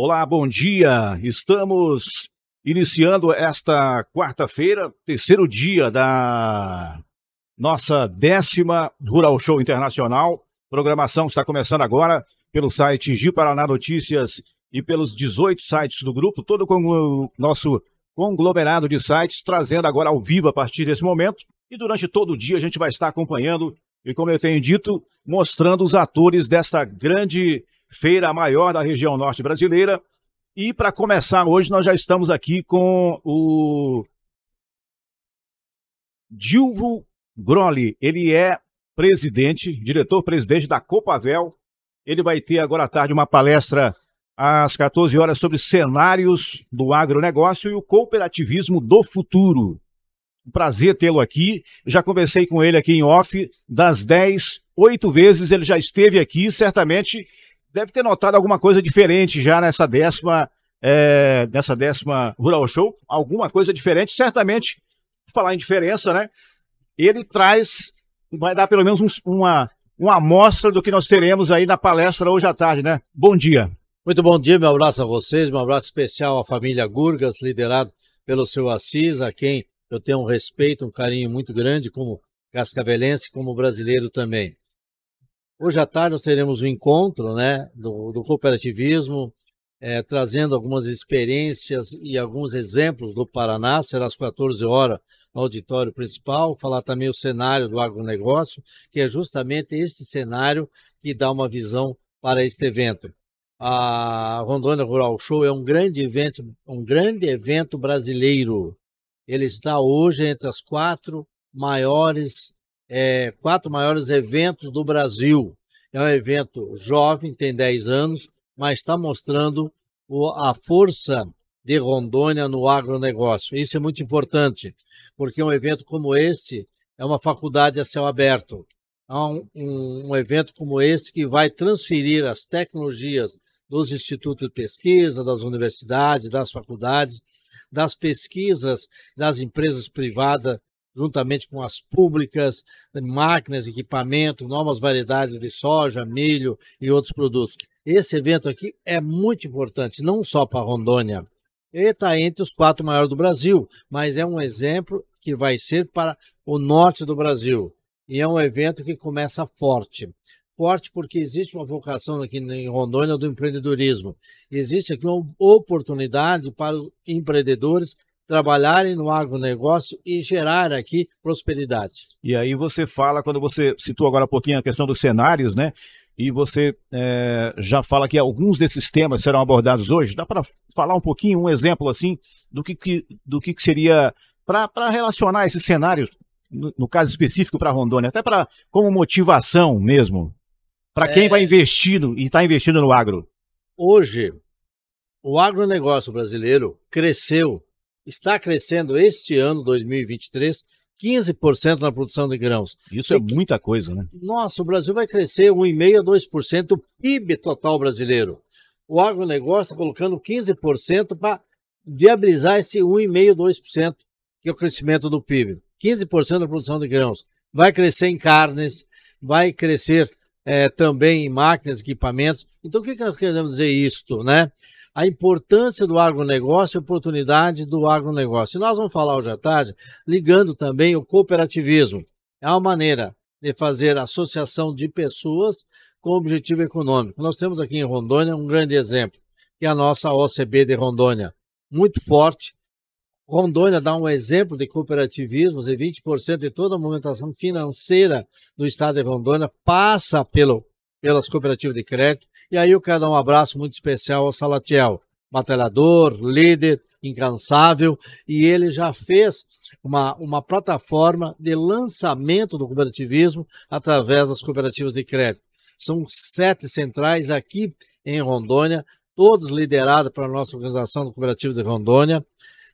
Olá, bom dia. Estamos iniciando esta quarta-feira, terceiro dia da nossa décima Rural Show Internacional. Programação está começando agora pelo site Gil Paraná Notícias e pelos 18 sites do grupo, todo com o nosso conglomerado de sites, trazendo agora ao vivo a partir desse momento. E durante todo o dia a gente vai estar acompanhando e, como eu tenho dito, mostrando os atores desta grande feira maior da região norte brasileira. E para começar hoje, nós já estamos aqui com o Dilvo Groli. Ele é presidente, diretor-presidente da Copavel. Ele vai ter agora à tarde uma palestra às 14 horas sobre cenários do agronegócio e o cooperativismo do futuro. prazer tê-lo aqui. Já conversei com ele aqui em off das 10 oito vezes ele já esteve aqui, certamente deve ter notado alguma coisa diferente já nessa décima, é, nessa décima Rural Show. Alguma coisa diferente, certamente, falar em diferença, né? Ele traz, vai dar pelo menos um, uma, uma amostra do que nós teremos aí na palestra hoje à tarde, né? Bom dia. Muito bom dia, meu abraço a vocês, meu abraço especial à família Gurgas, liderado pelo seu Assis, a quem eu tenho um respeito, um carinho muito grande como cascavelense, como brasileiro também. Hoje à tarde nós teremos um encontro né, do, do cooperativismo, é, trazendo algumas experiências e alguns exemplos do Paraná. Será às 14 horas no auditório principal. Falar também o cenário do agronegócio, que é justamente este cenário que dá uma visão para este evento. A Rondônia Rural Show é um grande evento, um grande evento brasileiro. Ele está hoje entre as quatro maiores é, quatro maiores eventos do Brasil. É um evento jovem, tem 10 anos, mas está mostrando o, a força de Rondônia no agronegócio. Isso é muito importante, porque um evento como este é uma faculdade a céu aberto. É um, um, um evento como este que vai transferir as tecnologias dos institutos de pesquisa, das universidades, das faculdades, das pesquisas das empresas privadas juntamente com as públicas, máquinas, equipamento, novas variedades de soja, milho e outros produtos. Esse evento aqui é muito importante, não só para Rondônia. está entre os quatro maiores do Brasil, mas é um exemplo que vai ser para o norte do Brasil. E é um evento que começa forte forte porque existe uma vocação aqui em Rondônia do empreendedorismo. Existe aqui uma oportunidade para os empreendedores trabalharem no agronegócio e gerar aqui prosperidade. E aí você fala, quando você citou agora um pouquinho a questão dos cenários, né? E você é, já fala que alguns desses temas serão abordados hoje. Dá para falar um pouquinho, um exemplo assim, do que, que do que, que seria para relacionar esses cenários, no, no caso específico para Rondônia, até para como motivação mesmo, para quem é... vai investindo e está investindo no agro. Hoje, o agronegócio brasileiro cresceu está crescendo este ano, 2023, 15% na produção de grãos. Isso é Se é muita coisa, né? Nossa, o Brasil vai crescer 1,5% a 2% do PIB total brasileiro. O agronegócio está colocando 15% para viabilizar esse 1,5%, 2%, que é o crescimento do PIB. 15% da produção de grãos. Vai crescer em carnes, vai crescer é, também em máquinas, equipamentos. Então, o que, que nós queremos dizer isto, né? a importância do agronegócio e a oportunidade do agronegócio. E nós vamos falar hoje à tarde, ligando também o cooperativismo. É uma maneira de fazer associação de pessoas com objetivo econômico. Nós temos aqui em Rondônia um grande exemplo, que é a nossa OCB de Rondônia, muito forte. Rondônia dá um exemplo de cooperativismo, de 20% de toda a movimentação financeira do estado de Rondônia passa pelo, pelas cooperativas de crédito. E aí eu quero dar um abraço muito especial ao Salatiel, batalhador, líder, incansável, e ele já fez uma, uma plataforma de lançamento do cooperativismo através das cooperativas de crédito. São sete centrais aqui em Rondônia, todos liderados pela nossa organização do Cooperativo de Rondônia,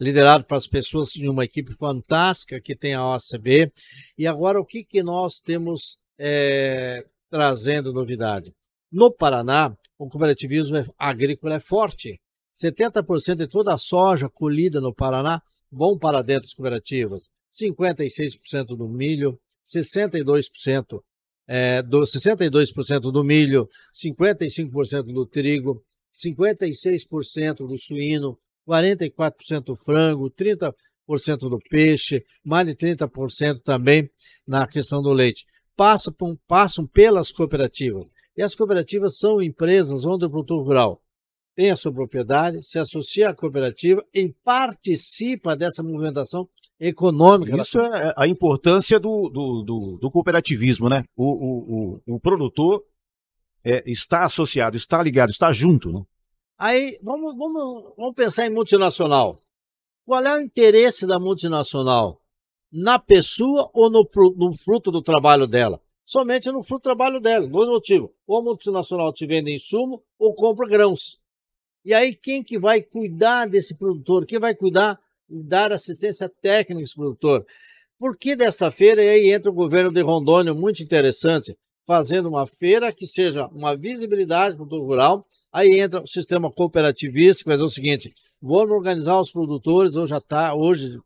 liderado pelas pessoas de uma equipe fantástica que tem a OCB. E agora, o que, que nós temos é, trazendo novidade? No Paraná, o cooperativismo é, agrícola é forte. 70% de toda a soja colhida no Paraná vão para dentro das cooperativas, 56% do milho, 62%, é, do, 62 do milho, 55% do trigo, 56% do suíno, 44% do frango, 30% do peixe, mais de 30% também na questão do leite. Passam, passam pelas cooperativas. E as cooperativas são empresas onde o produtor rural tem a sua propriedade, se associa à cooperativa e participa dessa movimentação econômica. Isso é a importância do, do, do, do cooperativismo, né? O, o, o, o produtor é, está associado, está ligado, está junto. Né? Aí, vamos, vamos, vamos pensar em multinacional. Qual é o interesse da multinacional? Na pessoa ou no, no fruto do trabalho dela? somente no fruto trabalho dela. Dois motivos. Ou a multinacional te vende insumo ou compra grãos. E aí, quem que vai cuidar desse produtor? Quem vai cuidar e dar assistência técnica a esse produtor? Por que desta feira? E aí entra o governo de Rondônia, muito interessante, fazendo uma feira que seja uma visibilidade para o produtor rural. Aí entra o sistema cooperativista, que vai dizer o seguinte: vamos organizar os produtores, hoje já está, hoje,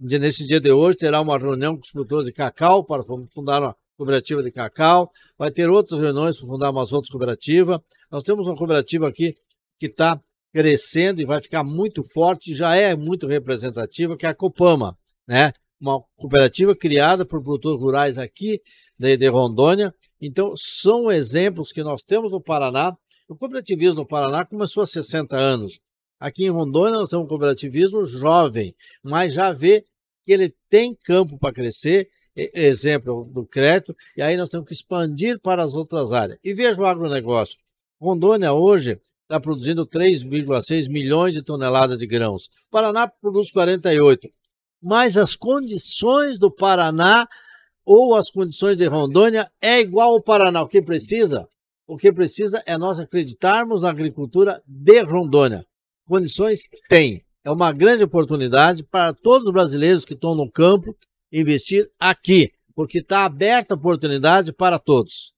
nesse dia de hoje, terá uma reunião com os produtores de cacau para fundar uma cooperativa de cacau, vai ter outras reuniões para fundar umas outras cooperativas. Nós temos uma cooperativa aqui que está crescendo e vai ficar muito forte, já é muito representativa, que é a Copama, né? uma cooperativa criada por produtores rurais aqui de, de, Rondônia. Então, são exemplos que nós temos no Paraná. O cooperativismo no Paraná começou há 60 anos. Aqui em Rondônia, nós temos um cooperativismo jovem, mas já vê que ele tem campo para crescer, exemplo do crédito, e aí nós temos que expandir para as outras áreas. E veja o agronegócio. Rondônia hoje está produzindo 3,6 milhões de toneladas de grãos. O Paraná produz 48. Mas as condições do Paraná ou as condições de Rondônia é igual ao Paraná. O que precisa? O que precisa é nós acreditarmos na agricultura de Rondônia. Condições tem. É uma grande oportunidade para todos os brasileiros que estão no campo investir aqui, porque está aberta a oportunidade para todos.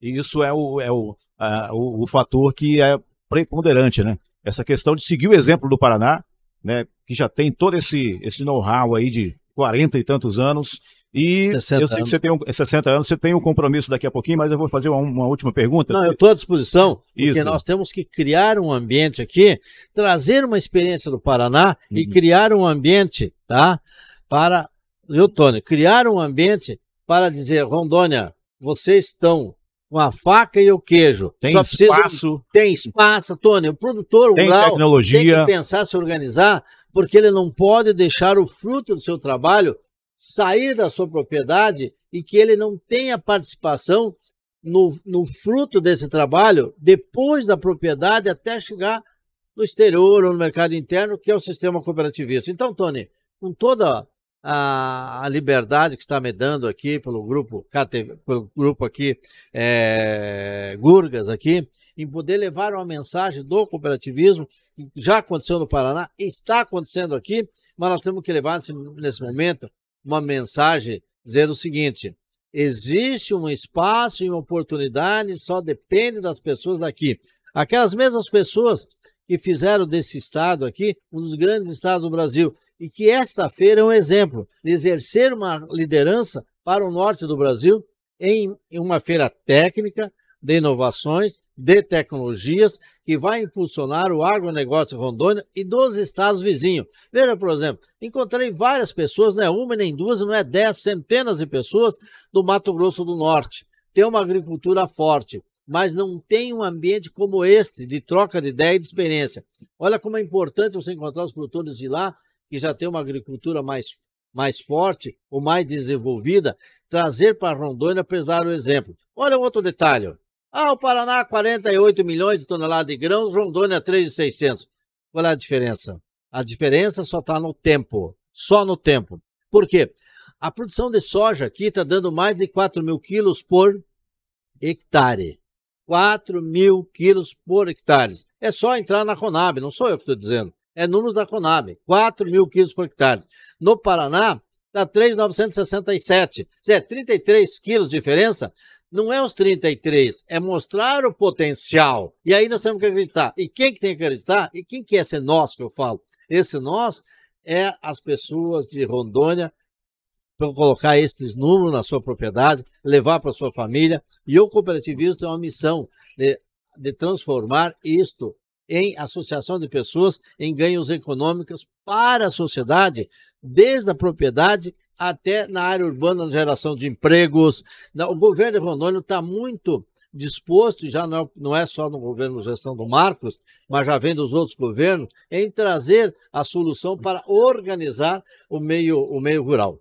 E isso é o, é o, a, o, o, fator que é preponderante, né? Essa questão de seguir o exemplo do Paraná, né? Que já tem todo esse, esse know-how aí de 40 e tantos anos. E eu sei anos. que você tem um, 60 é anos, você tem um compromisso daqui a pouquinho, mas eu vou fazer uma, uma última pergunta. Não, eu estou à disposição, porque nós temos que criar um ambiente aqui, trazer uma experiência do Paraná uhum. e criar um ambiente, tá? Para viu Tônia, criar um ambiente para dizer, Rondônia, vocês estão com a faca e o queijo. Tem Só espaço. Precisa, tem espaço, Tony. O produtor tem rural tecnologia. tem que pensar, se organizar, porque ele não pode deixar o fruto do seu trabalho sair da sua propriedade e que ele não tenha participação no, no fruto desse trabalho depois da propriedade até chegar no exterior ou no mercado interno, que é o sistema cooperativista. Então, Tony, com toda a, a liberdade que está me dando aqui pelo grupo, pelo grupo aqui, é, Gurgas aqui, em poder levar uma mensagem do cooperativismo, que já aconteceu no Paraná, está acontecendo aqui, mas nós temos que levar nesse, nesse momento uma mensagem, dizer o seguinte, existe um espaço e uma oportunidade, só depende das pessoas daqui. Aquelas mesmas pessoas que fizeram desse estado aqui um dos grandes estados do Brasil, e que esta feira é um exemplo de exercer uma liderança para o norte do Brasil em uma feira técnica de inovações, de tecnologias, que vai impulsionar o agronegócio Rondônia e dos estados vizinhos. Veja, por exemplo, encontrei várias pessoas, não é uma, nem duas, não é dez, centenas de pessoas do Mato Grosso do Norte. Tem uma agricultura forte, mas não tem um ambiente como este, de troca de ideia e de experiência. Olha como é importante você encontrar os produtores de lá que já tem uma agricultura mais, mais forte ou mais desenvolvida, trazer para Rondônia para o exemplo. Olha outro detalhe. Ah, o Paraná, 48 milhões de toneladas de grãos, Rondônia, 3,600. Qual é a diferença? A diferença só está no tempo. Só no tempo. Por quê? A produção de soja aqui está dando mais de 4 mil quilos por hectare. 4 mil quilos por hectare. É só entrar na Conab, não sou eu que estou dizendo é números da Conab, 4 mil quilos por hectare. No Paraná, está 3,967. É 33 quilos de diferença. Não é os 33, é mostrar o potencial. E aí nós temos que acreditar. E quem que tem que acreditar? E quem que é esse nós que eu falo? Esse nós é as pessoas de Rondônia para colocar esses números na sua propriedade, levar para sua família. E o cooperativismo tem é uma missão de, de transformar isto em associação de pessoas, em ganhos econômicos para a sociedade, desde a propriedade até na área urbana, na geração de empregos. O governo de Rondônia está muito disposto, já não é, não é só no governo gestão do Marcos, mas já vem dos outros governos, em trazer a solução para organizar o meio, o meio rural.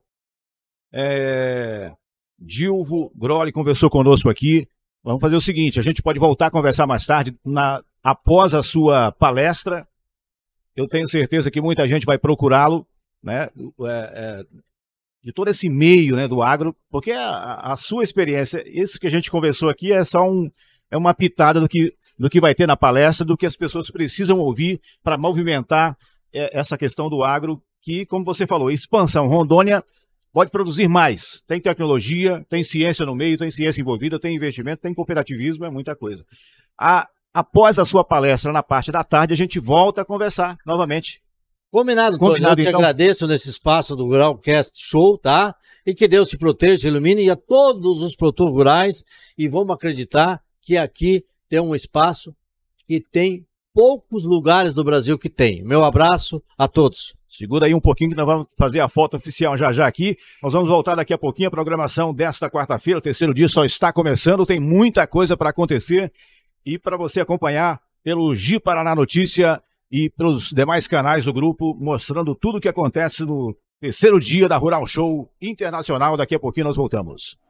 É, Dilvo Groli conversou conosco aqui. Vamos fazer o seguinte: a gente pode voltar a conversar mais tarde na após a sua palestra. Eu tenho certeza que muita gente vai procurá-lo, né? É, é, de todo esse meio né, do agro, porque a, a, sua experiência, isso que a gente conversou aqui é só um, é uma pitada do que, do que vai ter na palestra, do que as pessoas precisam ouvir para movimentar é, essa questão do agro, que, como você falou, expansão. Rondônia pode produzir mais. Tem tecnologia, tem ciência no meio, tem ciência envolvida, tem investimento, tem cooperativismo, é muita coisa. A, Após a sua palestra na parte da tarde, a gente volta a conversar novamente. Combinado, Combinado Tony. Eu então. te agradeço nesse espaço do Ruralcast Show, tá? E que Deus te proteja, ilumine e a todos os produtores rurais. E vamos acreditar que aqui tem um espaço que tem poucos lugares do Brasil que tem. Meu abraço a todos. Segura aí um pouquinho que nós vamos fazer a foto oficial já já aqui. Nós vamos voltar daqui a pouquinho. A programação desta quarta-feira, terceiro dia, só está começando. Tem muita coisa para acontecer e para você acompanhar pelo Gi Paraná Notícia e pelos demais canais do grupo, mostrando tudo o que acontece no terceiro dia da Rural Show Internacional. Daqui a pouquinho nós voltamos.